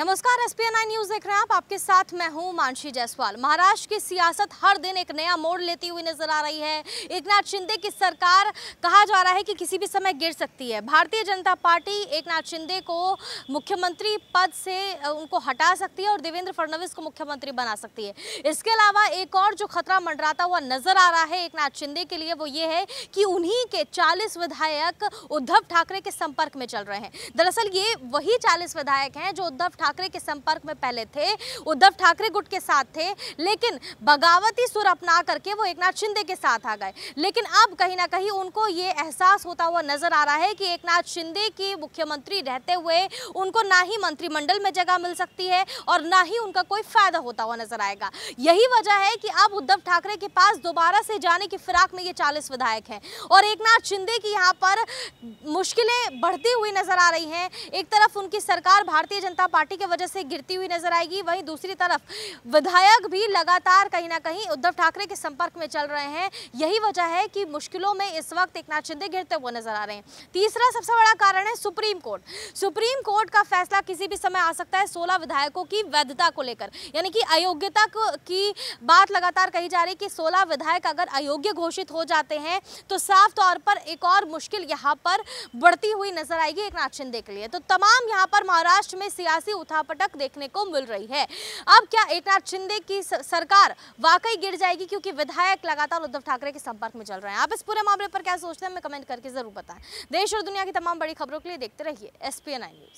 नमस्कार S P N news देख रहे हैं आप आपके साथ मैं हूं मानसी जायसवाल महाराष्ट्र की सियासत हर दिन एक नया मोड़ लेती हुई नजर आ रही है एक नाथ शिंदे की सरकार कहा जा रहा है कि किसी भी समय गिर सकती है भारतीय जनता पार्टी एक नाथ शिंदे को मुख्यमंत्री पद से उनको हटा सकती है और देवेंद्र फडणवीस को मुख्यमंत्री बना सकती है इसके अलावा एक और जो खतरा मंडराता हुआ नजर आ रहा है एक नाथ शिंदे के लिए वो ये है कि उन्हीं के चालीस विधायक उद्धव ठाकरे के संपर्क में चल रहे हैं दरअसल ये वही चालीस विधायक हैं जो उद्धव ठाकरे ठाकरे के संपर्क में पहले थे उद्धव ठाकरे गुट के साथ थे लेकिन बगावती सुर अपना करके वो एक शिंदे के साथ आ गए लेकिन अब कहीं ना कहीं उनको ये एहसास होता हुआ नजर आ रहा है कि एक नाथ शिंदे की मुख्यमंत्री रहते हुए उनको ना ही मंत्रिमंडल में जगह मिल सकती है और ना ही उनका कोई फायदा होता हुआ नजर आएगा यही वजह है कि अब उद्धव ठाकरे के पास दोबारा से जाने की फिराक में ये चालीस विधायक हैं और एक नाथ शिंदे की यहाँ पर मुश्किलें बढ़ती हुई नजर आ रही हैं एक तरफ उनकी सरकार भारतीय जनता पार्टी की वजह से गिरती हुई नजर आएगी वहीं दूसरी तरफ विधायक भी लगातार कहीं ना कहीं उद्धव ठाकरे के संपर्क में चल रहे हैं यही वजह है कि मुश्किलों में इस वक्त एक नाथ शिंदे गिरते हुए नजर आ रहे हैं तीसरा सबसे बड़ा कारण है सुप्रीम कोर्ट सुप्रीम कोर्ट का फैसला किसी भी समय आ सकता है सोलह विधायकों की वैधता को लेकर यानी कि अयोग्यता की बात लगातार कही जा रही है कि सोलह विधायक अगर अयोग्य घोषित हो जाते हैं तो साफ तौर पर एक और मुश्किल यहाँ पर बढ़ती हुई नजर आएगी एक नाथ शिंदे के लिए तो तमाम यहाँ पर महाराष्ट्र में सियासी उठापटक देखने को मिल रही है अब क्या एक शिंदे की सरकार वाकई गिर जाएगी क्योंकि विधायक लगातार उद्धव ठाकरे के संपर्क में चल रहे हैं आप इस पूरे मामले पर क्या सोचते हैं हमें कमेंट करके जरूर बताएं देश और दुनिया की तमाम बड़ी खबरों के लिए देखते रहिए एस पी न्यूज